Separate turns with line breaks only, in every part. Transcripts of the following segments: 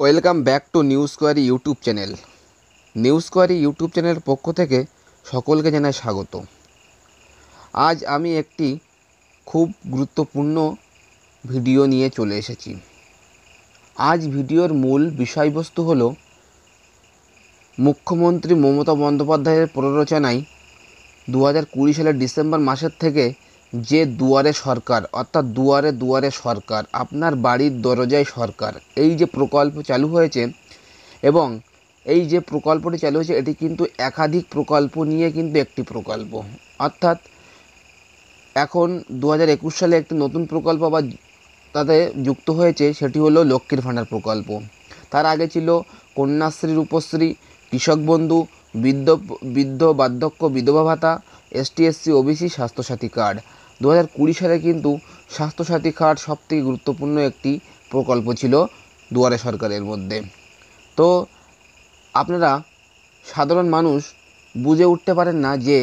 welcome back to news query YouTube channel news query YouTube চ্যানেলের পক্ষ থেকে সকলকে জানাই স্বাগত আজ আমি একটি খুব গুরুত্বপূর্ণ ভিডিও নিয়ে চলে এসেছি আজ ভিডিওর মূল বিষয়বস্তু হল মুখ্যমন্ত্রী মমতা বন্দ্যোপাধ্যায়ের প্ররোচনায় দু হাজার কুড়ি সালের ডিসেম্বর মাসের থেকে যে দুয়ারে সরকার অর্থাৎ দুয়ারে দুয়ারে সরকার আপনার বাড়ির দরজায় সরকার এই যে প্রকল্প চালু হয়েছে এবং এই যে প্রকল্পটি চালু হয়েছে এটি কিন্তু একাধিক প্রকল্প নিয়ে কিন্তু একটি প্রকল্প অর্থাৎ এখন দু সালে একটি নতুন প্রকল্প আবার তাতে যুক্ত হয়েছে সেটি হলো লক্ষ্মীর ভাণ্ডার প্রকল্প তার আগে ছিল কন্যাশ্রী রূপশ্রী কৃষক বন্ধু বৃদ্ধ বৃদ্ধ বার্ধক্য বিধবা ভাতা এসটিএসসি ওবিসি স্বাস্থ্যসাথী কার্ড দু হাজার কুড়ি সালে কিন্তু স্বাস্থ্যসাথী কার্ড সবথেকে গুরুত্বপূর্ণ একটি প্রকল্প ছিল দুয়ারে সরকারের মধ্যে তো আপনারা সাধারণ মানুষ বুঝে উঠতে পারেন না যে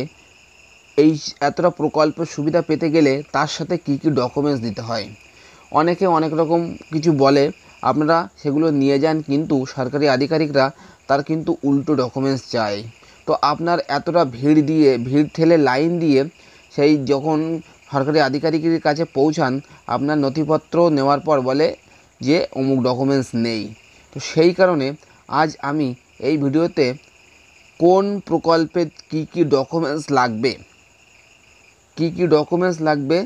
এই এতটা প্রকল্প সুবিধা পেতে গেলে তার সাথে কি কি ডকুমেন্টস দিতে হয় অনেকে অনেক রকম কিছু বলে আপনারা সেগুলো নিয়ে যান কিন্তু সরকারি আধিকারিকরা তার কিন্তু উল্টো ডকুমেন্টস চায় তো আপনার এতটা ভিড় দিয়ে ভিড় ঠেলে লাইন দিয়ে সেই যখন সরকারি আধিকারিকের কাছে পৌঁছান আপনার নথিপত্র নেওয়ার পর বলে যে অমুক ডকুমেন্টস নেই তো সেই কারণে আজ আমি এই ভিডিওতে কোন প্রকল্পে কি কি ডকুমেন্টস লাগবে কি কি ডকুমেন্টস লাগবে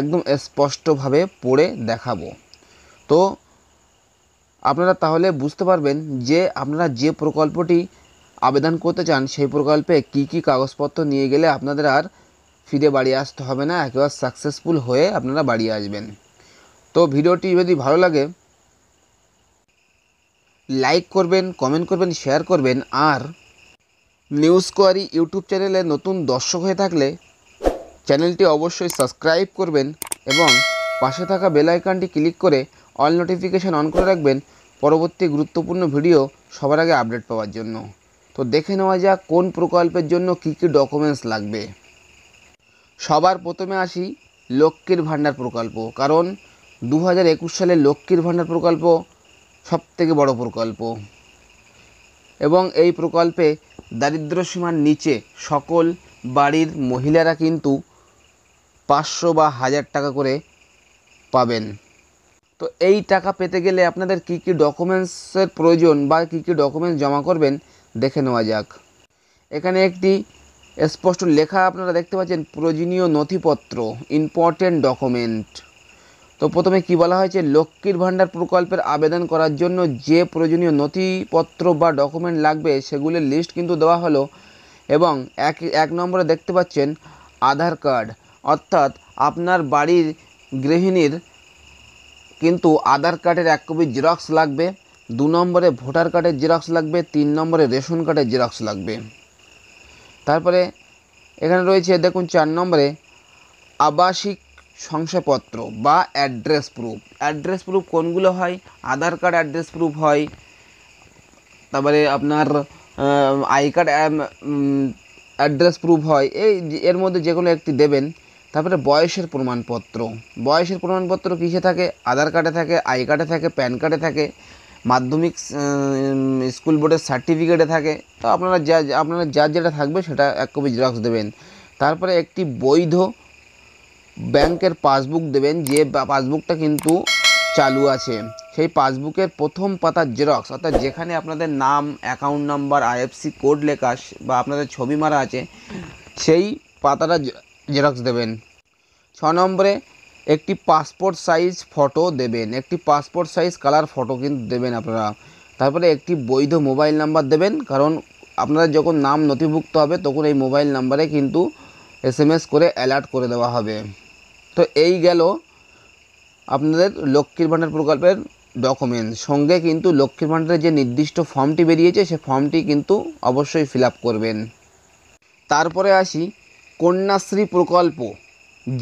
একদম স্পষ্টভাবে পড়ে দেখাবো তো আপনারা তাহলে বুঝতে পারবেন যে আপনারা যে প্রকল্পটি আবেদন করতে চান সেই প্রকল্পে কি কি কাগজপত্র নিয়ে গেলে আপনাদের আর ফিরে বাড়ি আসতে হবে না একেবারে সাকসেসফুল হয়ে আপনারা বাড়ি আসবেন তো ভিডিওটি যদি ভালো লাগে লাইক করবেন কমেন্ট করবেন শেয়ার করবেন আর নিউজ কোয়ারি ইউটিউব চ্যানেলে নতুন দর্শক হয়ে থাকলে চ্যানেলটি অবশ্যই সাবস্ক্রাইব করবেন এবং পাশে থাকা বেল আইকনটি ক্লিক করে অল নোটিফিকেশান অন করে রাখবেন পরবর্তী গুরুত্বপূর্ণ ভিডিও সবার আগে আপডেট পাওয়ার জন্য তো দেখে নেওয়া যাক কোন প্রকল্পের জন্য কী কী ডকুমেন্টস লাগবে সবার প্রথমে আসি লক্ষ্মীর ভাণ্ডার প্রকল্প কারণ দু হাজার একুশ সালে লক্ষ্মীর ভাণ্ডার প্রকল্প সব থেকে বড়ো প্রকল্প এবং এই প্রকল্পে দারিদ্র্যসীমার নিচে সকল বাড়ির মহিলারা কিন্তু পাঁচশো বা হাজার টাকা করে পাবেন তো এই টাকা পেতে গেলে আপনাদের কি কি ডকুমেন্টসের প্রয়োজন বা কি কি ডকুমেন্টস জমা করবেন দেখে নেওয়া যাক এখানে একটি স্পষ্ট লেখা আপনারা দেখতে পাচ্ছেন প্রয়োজনীয় নথিপত্র ইম্পর্টেন্ট ডকুমেন্ট তো প্রথমে কি বলা হয়েছে লক্ষ্মীর ভাণ্ডার প্রকল্পের আবেদন করার জন্য যে প্রয়োজনীয় নথিপত্র বা ডকুমেন্ট লাগবে সেগুলির লিস্ট কিন্তু দেওয়া হলো এবং এক এক নম্বরে দেখতে পাচ্ছেন আধার কার্ড অর্থাৎ আপনার বাড়ির গৃহিণীর কিন্তু আধার কার্ডের এক কপি জেরক্স লাগবে দু নম্বরে ভোটার কার্ডের জেরক্স লাগবে তিন নম্বরে রেশন কার্ডের জেরক্স লাগবে তারপরে এখানে রয়েছে দেখুন চার নম্বরে আবাসিক শংসাপত্র বা অ্যাড্রেস প্রুফ অ্যাড্রেস প্রুফ কোনগুলো হয় আধার কার্ড অ্যাড্রেস প্রুফ হয় তারপরে আপনার আই কার্ড অ্যাড্রেস প্রুফ হয় এই এর মধ্যে যে কোনো একটি দেবেন তারপরে বয়সের প্রমাণপত্র বয়সের প্রমাণপত্র কিসে থাকে আধার কার্ডে থাকে আই কার্ডে থাকে প্যান কার্ডে থাকে মাধ্যমিক স্কুল বোর্ডের সার্টিফিকেটে থাকে তো আপনারা যা আপনারা যা যেটা থাকবে সেটা এক কপি জেরক্স দেবেন তারপরে একটি বৈধ ব্যাংকের পাসবুক দেবেন যে পাসবুকটা কিন্তু চালু আছে সেই পাসবুকের প্রথম পাতার জেরক্স অর্থাৎ যেখানে আপনাদের নাম অ্যাকাউন্ট নাম্বার আইএফসি কোড লেখা বা আপনাদের ছবি মারা আছে সেই পাতাটা জেরক্স দেবেন ছ নম্বরে একটি পাসপোর্ট সাইজ ফটো দেবেন একটি পাসপোর্ট সাইজ কালার ফটো কিন্তু দেবেন আপনারা তারপরে একটি বৈধ মোবাইল নাম্বার দেবেন কারণ আপনারা যখন নাম নথিভুক্ত হবে তখন এই মোবাইল নাম্বারে কিন্তু এস করে অ্যালার্ট করে দেওয়া হবে তো এই গেল আপনাদের লক্ষ্মীর ভাণ্ডার প্রকল্পের ডকুমেন্ট সঙ্গে কিন্তু লক্ষ্মীর ভাণ্ডারের যে নির্দিষ্ট ফর্মটি বেরিয়েছে সে ফর্মটি কিন্তু অবশ্যই ফিল করবেন তারপরে আসি কন্যাশ্রী প্রকল্প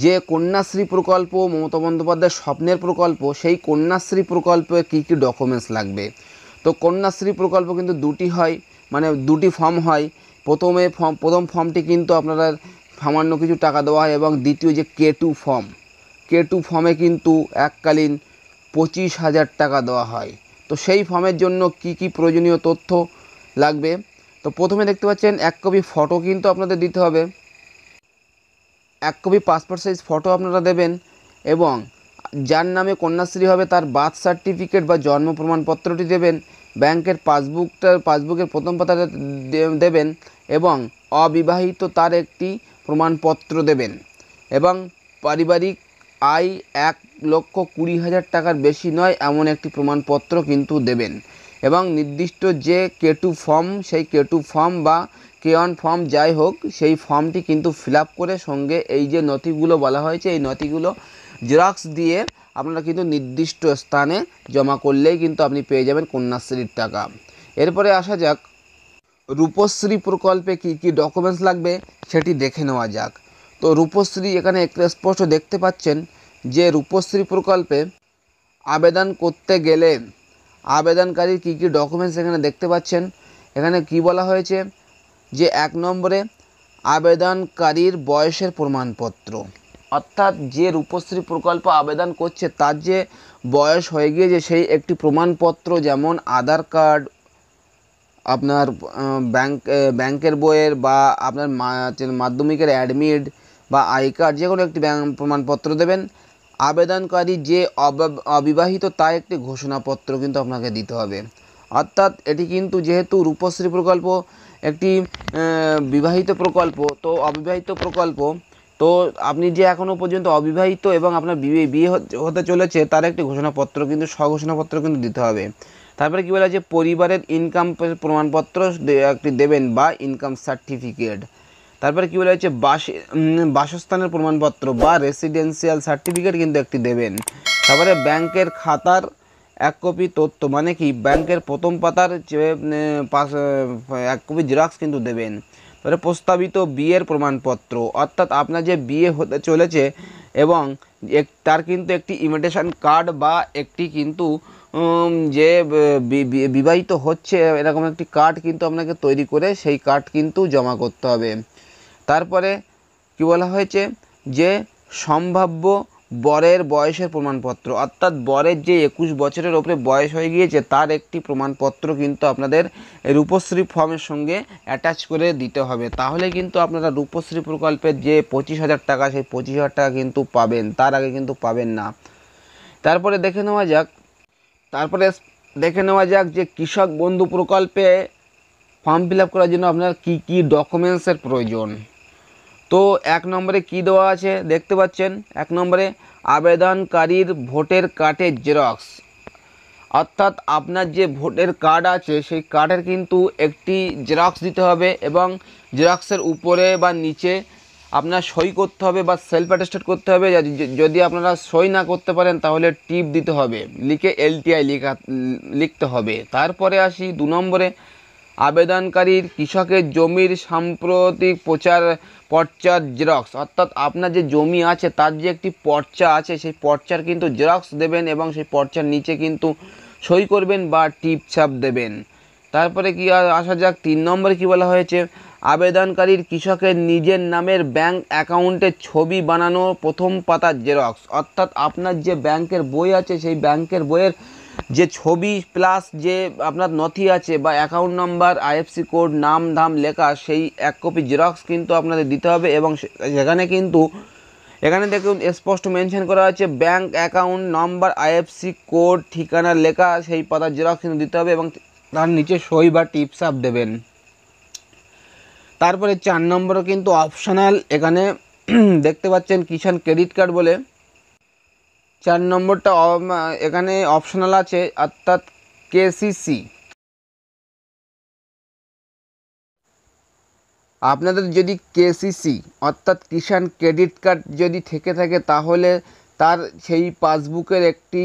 যে কন্যাশ্রী প্রকল্প মমতা বন্দ্যোপাধ্যায় স্বপ্নের প্রকল্প সেই কন্যাশ্রী প্রকল্পে কী কী ডকুমেন্টস লাগবে তো কন্যাশ্রী প্রকল্প কিন্তু দুটি হয় মানে দুটি ফর্ম হয় প্রথমে ফর্ম প্রথম ফর্মটি কিন্তু আপনারা সামান্য কিছু টাকা দেওয়া হয় এবং দ্বিতীয় যে K two form K two ফর্মে কিন্তু এককালীন পঁচিশ হাজার টাকা দেওয়া হয় তো সেই ফর্মের জন্য কি কি প্রয়োজনীয় তথ্য লাগবে তো প্রথমে দেখতে পাচ্ছেন এক কপি ফটো কিন্তু আপনাদের দিতে হবে এক কপি পাসপোর্ট সাইজ ফটো আপনারা দেবেন এবং যার নামে কন্যাশ্রী হবে তার বার্থ সার্টিফিকেট বা জন্ম প্রমাণপত্রটি দেবেন ব্যাংকের পাসবুকটা পাসবুকের প্রথম পাতা দেবেন এবং অবিবাহিত তার একটি প্রমাণপত্র দেবেন এবং পারিবারিক আয় এক লক্ষ কুড়ি হাজার টাকার বেশি নয় এমন একটি প্রমাণপত্র কিন্তু দেবেন এবং নির্দিষ্ট যে কেটু ফর্ম সেই কেটু ফর্ম বা কেয়ন ফর্ম যাই হোক সেই ফর্মটি কিন্তু ফিল করে সঙ্গে এই যে নথিগুলো বলা হয়েছে এই নথিগুলো জেরক্স দিয়ে আপনারা কিন্তু নির্দিষ্ট স্থানে জমা করলেই কিন্তু আপনি পেয়ে যাবেন কন্যাশ্রীর টাকা এরপরে আসা যাক রূপশ্রী প্রকল্পে কি কি ডকুমেন্টস লাগবে সেটি দেখে নেওয়া যাক তো রূপশ্রী এখানে স্পষ্ট দেখতে পাচ্ছেন যে রূপশ্রী প্রকল্পে আবেদন করতে গেলে আবেদনকারীর কি কি ডকুমেন্টস এখানে দেখতে পাচ্ছেন এখানে কি বলা হয়েছে যে এক নম্বরে আবেদনকারীর বয়সের প্রমাণপত্র অর্থাৎ যে রূপশ্রী প্রকল্প আবেদন করছে তার যে বয়স হয়ে গিয়েছে সেই একটি প্রমাণপত্র যেমন আধার কার্ড আপনার ব্যাংক ব্যাংকের বইয়ের বা আপনার মাধ্যমিকের অ্যাডমিট বা আই কার্ড যে কোনো একটি প্রমাণপত্র দেবেন আবেদনকারী যে অবিবাহিত তা একটি ঘোষণাপত্র কিন্তু আপনাকে দিতে হবে অর্থাৎ এটি কিন্তু যেহেতু রূপশ্রী প্রকল্প একটি বিবাহিত প্রকল্প তো অবিবাহিত প্রকল্প তো আপনি যে এখনও পর্যন্ত অবিবাহিত এবং আপনার বিয়ে বিয়ে হতে চলেছে তার একটি ঘোষণাপত্র কিন্তু স্বঘোষণাপত্র কিন্তু দিতে হবে তারপরে কী বলা যে পরিবারের ইনকাম প্রমাণপত্র একটি দেবেন বা ইনকাম সার্টিফিকেট তারপরে কী বলা হচ্ছে বাস বাসস্থানের প্রমাণপত্র বা রেসিডেন্সিয়াল সার্টিফিকেট কিন্তু একটি দেবেন তারপরে ব্যাংকের খাতার এক কপি তথ্য মানে কি ব্যাংকের প্রথম পাতার এক কপি জেরক্স কিন্তু দেবেন তারপরে প্রস্তাবিত বিয়ের প্রমাণপত্র অর্থাৎ আপনার যে বিয়ে হতে চলেছে এবং তার কিন্তু একটি ইমিটেশন কার্ড বা একটি কিন্তু যে বিবাহিত হচ্ছে এরকম একটি কার্ড কিন্তু আপনাকে তৈরি করে সেই কার্ড কিন্তু জমা করতে হবে তারপরে কি বলা হয়েছে যে সম্ভাব্য বরের বয়সের প্রমাণপত্র অর্থাৎ বরের যে একুশ বছরের ওপরে বয়স হয়ে গিয়েছে তার একটি প্রমাণপত্র কিন্তু আপনাদের রূপশ্রী ফর্মের সঙ্গে অ্যাটাচ করে দিতে হবে তাহলে কিন্তু আপনারা রূপশ্রী প্রকল্পের যে পঁচিশ হাজার টাকা সেই পঁচিশ হাজার টাকা কিন্তু পাবেন তার আগে কিন্তু পাবেন না তারপরে দেখে নেওয়া যাক তারপরে দেখে নেওয়া যাক যে কৃষক বন্ধু প্রকল্পে ফর্ম ফিল করার জন্য আপনার কী কী ডকুমেন্টসের প্রয়োজন তো এক নম্বরে কি দেওয়া আছে দেখতে পাচ্ছেন এক নম্বরে আবেদনকারীর ভোটের কার্ডের জেরক্স অর্থাৎ আপনার যে ভোটের কার্ড আছে সেই কার্ডের কিন্তু একটি জেরক্স দিতে হবে এবং জেরক্সের উপরে বা নিচে আপনার সই করতে হবে বা সেলফ অ্যাটেস্টেড করতে হবে যদি আপনারা সই না করতে পারেন তাহলে টিপ দিতে হবে লিখে এলটিআই লিখা লিখতে হবে তারপরে আসি দু নম্বরে আবেদনকারীর কৃষকের জমির সাম্প্রতিক প্রচার পর্চার জেরক্স অর্থাৎ আপনার যে জমি আছে তার যে একটি পর্চা আছে সেই পর্চার কিন্তু জেরক্স দেবেন এবং সেই পর্চার নিচে কিন্তু সই করবেন বা টিপছাপ দেবেন তারপরে কি আসা যাক তিন নম্বরে কি বলা হয়েছে আবেদনকারীর কৃষকের নিজের নামের ব্যাংক অ্যাকাউন্টের ছবি বানানো প্রথম পাতার জেরক্স অর্থাৎ আপনার যে ব্যাংকের বই আছে সেই ব্যাংকের বইয়ের যে ছবি প্লাস যে আপনার নথি আছে বা অ্যাকাউন্ট নাম্বার আইএফসি কোড নাম ধাম লেখা সেই এক কপি জেরক্স কিন্তু আপনাদের দিতে হবে এবং সেখানে কিন্তু এখানে দেখুন স্পষ্ট মেনশন করা আছে bank account number IFSC code ঠিকানা লেখা সেই পাতার জেরক্স কিন্তু দিতে হবে এবং তার নিচে সই বা টিপস আপ দেবেন তারপরে চার নম্বরও কিন্তু অপশনাল এখানে দেখতে পাচ্ছেন কিষাণ ক্রেডিট কার্ড বলে চার নম্বরটা এখানে অপশনাল আছে অর্থাৎ কেসিসি আপনাদের যদি কেসিসি অর্থাৎ কিষাণ ক্রেডিট কার্ড যদি থেকে থাকে তাহলে তার সেই পাসবুকের একটি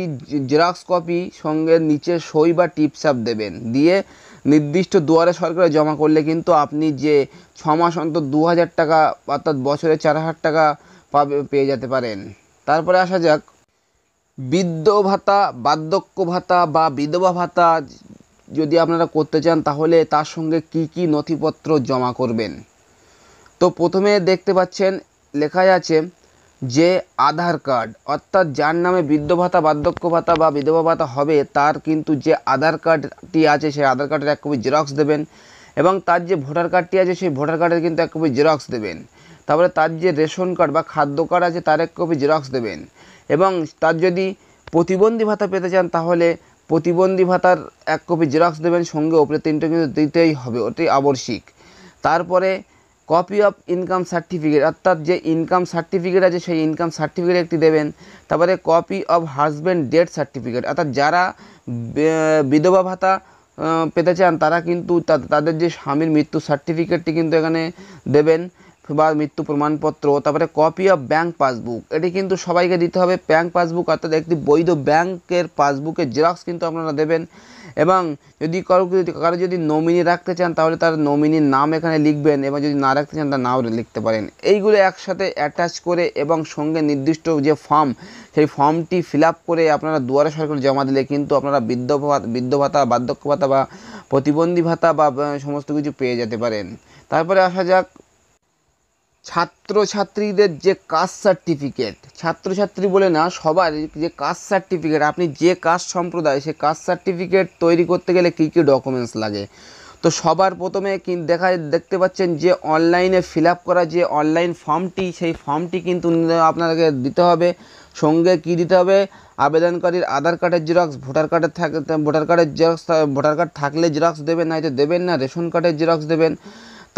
জেরক্স কপি সঙ্গে নিচে সই বা টিপসাপ দেবেন দিয়ে নির্দিষ্ট দুয়ারে সরকারে জমা করলে কিন্তু আপনি যে ছ মাস অন্তর দু হাজার টাকা অর্থাৎ বছরে চার হাজার টাকা পাবে পেয়ে যেতে পারেন তারপরে আসা যাক বৃদ্ধ ভাতা বার্ধক্য ভাতা বা বিধবা ভাতা যদি আপনারা করতে চান তাহলে তার সঙ্গে কি কি নথিপত্র জমা করবেন তো প্রথমে দেখতে পাচ্ছেন লেখাই আছে যে আধার কার্ড অর্থাৎ যার নামে বৃদ্ধ ভাতা বার্ধক্য ভাতা বা বিধবা ভাতা হবে তার কিন্তু যে আধার কার্ডটি আছে সেই আধার কার্ডের এক কপি জেরক্স দেবেন এবং তার যে ভোটার কার্ডটি আছে সেই ভোটার কার্ডের কিন্তু এক কপি জেরক্স দেবেন তারপরে তার যে রেশন কার্ড বা খাদ্য কার্ড আছে তার এক কপি জেরক্স দেবেন এবং তার যদি প্রতিবন্ধী ভাতা পেতে চান তাহলে প্রতিবন্ধী ভাতার এক কপি জেরক্স দেবেন সঙ্গে ওপরে তিনটে কিন্তু দিতেই হবে ওটি আবশ্যিক তারপরে কপি অফ ইনকাম সার্টিফিকেট অর্থাৎ যে ইনকাম সার্টিফিকেট আছে সেই ইনকাম সার্টিফিকেট একটি দেবেন তারপরে copy of husband death certificate অর্থাৎ যারা বিধবা ভাতা পেতে চান তারা কিন্তু তাদের যে স্বামীর মৃত্যু সার্টিফিকেটটি কিন্তু এখানে দেবেন বা মৃত্যু প্রমাণপত্র তারপরে কপি অফ ব্যাঙ্ক পাসবুক এটি কিন্তু সবাইকে দিতে হবে ব্যাঙ্ক পাসবুক অর্থাৎ একটি বৈধ ব্যাংকের পাসবুকের জেরক্স কিন্তু আপনারা দেবেন এবং যদি কারো যদি কারো যদি নমিনি রাখতে চান তাহলে তার নমিনির নাম এখানে লিখবেন এবং যদি না রাখতে চান তার নাম লিখতে পারেন এইগুলো একসাথে অ্যাটাচ করে এবং সঙ্গে নির্দিষ্ট যে ফর্ম সেই ফর্মটি ফিল করে আপনারা দুয়ারে সরকার জমা দিলে কিন্তু আপনারা বৃদ্ধ বৃদ্ধ ভাতা বার্ধক্য ভাতা বা প্রতিবন্ধী ভাতা বা সমস্ত কিছু পেয়ে যেতে পারেন তারপরে আসা যাক ছাত্রছাত্রীদের যে কাস্ট সার্টিফিকেট ছাত্রছাত্রী বলে না সবার যে কাস্ট সার্টিফিকেট আপনি যে কাস্ট সম্প্রদায় সে কাস্ট সার্টিফিকেট তৈরি করতে গেলে কী কী ডকুমেন্টস লাগে তো সবার প্রথমে দেখা দেখতে পাচ্ছেন যে অনলাইনে ফিল করা যে অনলাইন ফর্মটি সেই ফর্মটি কিন্তু আপনাকে দিতে হবে সঙ্গে কি দিতে হবে আবেদনকারীর আধার কার্ডের জেরক্স ভোটার কার্ডের থাকে ভোটার কার্ডের জেরক্স ভোটার কার্ড থাকলে জেরক্স দেবেন না হয়তো দেবেন না রেশন কার্ডের জেরক্স দেবেন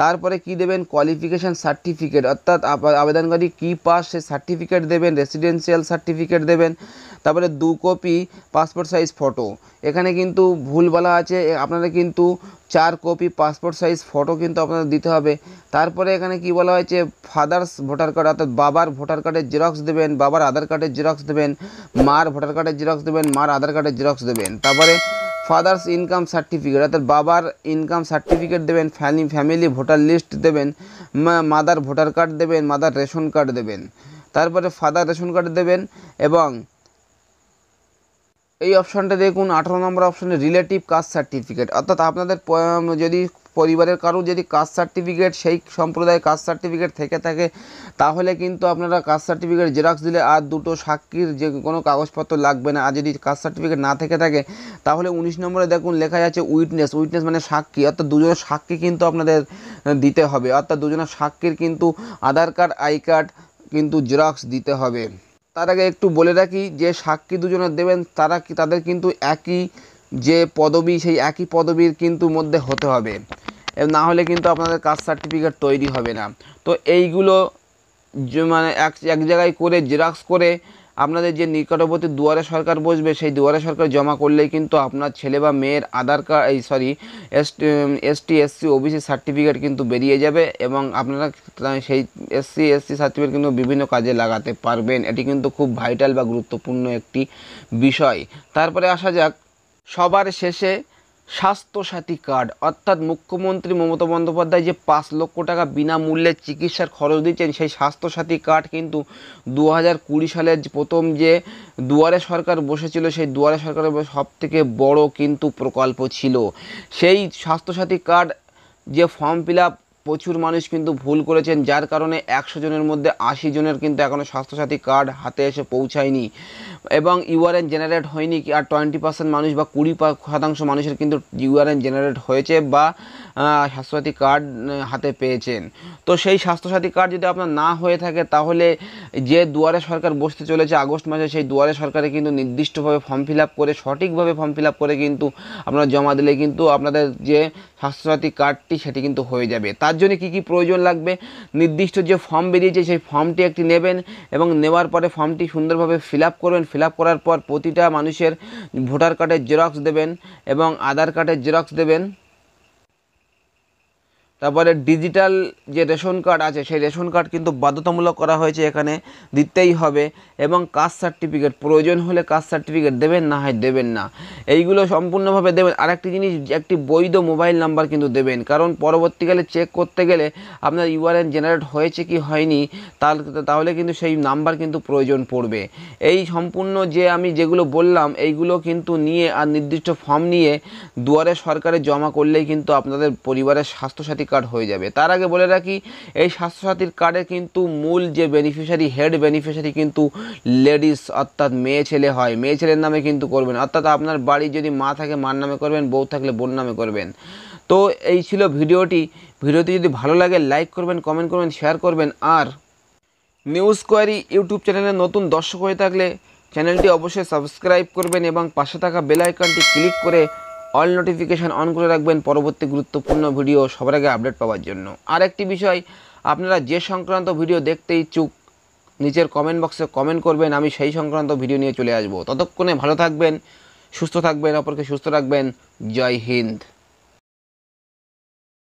তারপরে কি দেবেন কোয়ালিফিকেশান সার্টিফিকেট অর্থাৎ আবেদনকারী কি পাস সে সার্টিফিকেট দেবেন রেসিডেন্সিয়াল সার্টিফিকেট দেবেন তারপরে দু কপি পাসপোর্ট সাইজ ফটো এখানে কিন্তু ভুল বলা আছে আপনারা কিন্তু চার কপি পাসপোর্ট সাইজ ফটো কিন্তু আপনাদের দিতে হবে তারপরে এখানে কি বলা হয়েছে ফাদার্স ভোটার কার্ড অর্থাৎ বাবার ভোটার কার্ডের জেরক্স দেবেন বাবার আধার কার্ডের জেরক্স দেবেন মার ভোটার কার্ডের জেরক্স দেবেন মার আধার কার্ডের জেরক্স দেবেন তারপরে ফাদার্স ইনকাম সার্টিফিকেট অর্থাৎ বাবার ইনকাম সার্টিফিকেট দেবেন ফ্যামিলি ফ্যামিলি ভোটার লিস্ট দেবেন মাদার ভোটার কার্ড দেবেন মাদার রেশন কার্ড দেবেন তারপরে ফাদার রেশন কার্ড দেবেন এবং এই অপশানটা দেখুন আঠারো নম্বর অপশানে রিলেটিভ কাস্ট সার্টিফিকেট অর্থাৎ আপনাদের যদি পরিবারের কারো যদি কাস্ট সার্টিফিকেট সেই সম্প্রদায় কাস্ট সার্টিফিকেট থেকে থাকে তাহলে কিন্তু আপনারা কাস্ট সার্টিফিকেট জেরক্স দিলে আর দুটো সাক্ষীর যে কোনো কাগজপত্র লাগবে না আর যদি কাস্ট সার্টিফিকেট না থেকে থাকে তাহলে উনিশ নম্বরে দেখুন লেখা যাচ্ছে উইটনেস উইটনেস মানে সাক্ষী অর্থাৎ দুজনের সাক্ষী কিন্তু আপনাদের দিতে হবে অর্থাৎ দুজনের সাক্ষীর কিন্তু আধার কার্ড আই কার্ড কিন্তু জেরক্স দিতে হবে তার আগে একটু বলে রাখি যে সাক্ষী দুজনের দেবেন তারা কি তাদের কিন্তু একই যে পদবি সেই একই পদবির কিন্তু মধ্যে হতে হবে না হলে কিন্তু আপনাদের কাস্ট সার্টিফিকেট তৈরি হবে না তো এইগুলো মানে এক এক জায়গায় করে জেরক্স করে আপনাদের যে নিকটবর্তী দুয়ারে সরকার বসবে সেই দুয়ারে সরকার জমা করলেই কিন্তু আপনার ছেলে বা মেয়ের আধার কার্ড এই সরি টি এসটি এসসি ওবিসি সার্টিফিকেট কিন্তু বেরিয়ে যাবে এবং আপনারা সেই এসসি এসসি সার্টিফিকেট কিন্তু বিভিন্ন কাজে লাগাতে পারবেন এটি কিন্তু খুব ভাইটাল বা গুরুত্বপূর্ণ একটি বিষয় তারপরে আসা যাক সবার শেষে স্বাস্থ্যসাথী কার্ড অর্থাৎ মুখ্যমন্ত্রী মমতা বন্দ্যোপাধ্যায় যে পাঁচ লক্ষ টাকা বিনামূল্যে চিকিৎসার খরচ দিচ্ছেন সেই স্বাস্থ্যসাথী কার্ড কিন্তু দু হাজার কুড়ি সালের প্রথম যে দুয়ারে সরকার বসেছিল সেই দুয়ারে সরকারের সব থেকে বড় কিন্তু প্রকল্প ছিল সেই স্বাস্থ্যসাথী কার্ড যে ফর্ম ফিল আপ প্রচুর মানুষ কিন্তু ভুল করেছেন যার কারণে একশো জনের মধ্যে আশি জনের কিন্তু এখনও স্বাস্থ্যসাথী কার্ড হাতে এসে পৌঁছায়নি এবং ইউআরএন জেনারেট হয়নি আর টোয়েন্টি পার্সেন্ট মানুষ বা কুড়ি শতাংশ মানুষের কিন্তু ইউআরএন জেনারেট হয়েছে বা স্বাস্থ্যসাথী কার্ড হাতে পেয়েছেন তো সেই স্বাস্থ্যসাথী কার্ড যদি আপনার না হয়ে থাকে তাহলে যে দুয়ারে সরকার বসতে চলেছে আগস্ট মাসে সেই দুয়ারে সরকারে কিন্তু নির্দিষ্টভাবে ফর্ম ফিল আপ করে সঠিকভাবে ফর্ম ফিল আপ করে কিন্তু আপনারা জমা দিলে কিন্তু আপনাদের যে স্বাস্থ্যসাথী কার্ডটি সেটি কিন্তু হয়ে যাবে তার জন্য কি কি প্রয়োজন লাগবে নির্দিষ্ট যে ফর্ম বেরিয়েছে সেই ফর্মটি একটি নেবেন এবং নেওয়ার পরে ফর্মটি সুন্দরভাবে ফিল করবেন ফিল করার পর প্রতিটা মানুষের ভোটার কার্ডের জেরক্স দেবেন এবং আধার কার্ডের জেরক্স দেবেন তারপরে ডিজিটাল যে রেশন কার্ড আছে সেই রেশন কার্ড কিন্তু বাধ্যতামূলক করা হয়েছে এখানে দিতেই হবে এবং কাস্ট সার্টিফিকেট প্রয়োজন হলে কাস্ট সার্টিফিকেট দেবেন না হয় দেবেন না এইগুলো সম্পূর্ণভাবে দেবেন আর একটি জিনিস একটি বৈধ মোবাইল নাম্বার কিন্তু দেবেন কারণ পরবর্তীকালে চেক করতে গেলে আপনার ইউআরএন জেনারেট হয়েছে কি হয়নি তাহলে কিন্তু সেই নাম্বার কিন্তু প্রয়োজন পড়বে এই সম্পূর্ণ যে আমি যেগুলো বললাম এইগুলো কিন্তু নিয়ে আর নির্দিষ্ট ফর্ম নিয়ে দুয়ারে সরকারে জমা করলেই কিন্তু আপনাদের পরিবারের স্বাস্থ্যসাথী স্বাস্থ্যসাথী কার্ড হয়ে যাবে তার আগে বলে রাখি এই স্বাস্থ্যসাথীর কার্ডে কিন্তু মূল যে বেনিফিশিয়ারি হেড বেনিফিশিয়ারি কিন্তু লেডিস অর্থাৎ মেয়ে ছেলে হয় মেয়ে ছেলের নামে কিন্তু করবেন অর্থাৎ আপনার বাড়ি যদি মা থাকে মার নামে করবেন বউ থাকলে বোন নামে করবেন তো এই ছিল ভিডিওটি ভিডিওটি যদি ভালো লাগে লাইক করবেন কমেন্ট করবেন শেয়ার করবেন আর নিউজ কোয়ারি ইউটিউব চ্যানেলে নতুন দর্শক হয়ে থাকলে চ্যানেলটি অবশ্যই সাবস্ক্রাইব করবেন এবং পাশে থাকা বেল আইকনটি ক্লিক করে অল নোটিফিকেশান অন করে রাখবেন পরবর্তী গুরুত্বপূর্ণ ভিডিও সবার আগে আপডেট পাওয়ার জন্য আর একটি বিষয় আপনারা যে সংক্রান্ত ভিডিও দেখতে ইচ্ছুক নিচের কমেন্ট বক্সে কমেন্ট করবেন আমি সেই সংক্রান্ত ভিডিও নিয়ে চলে আসব ততক্ষণে ভালো থাকবেন সুস্থ থাকবেন অপরকে সুস্থ রাখবেন জয় হিন্দ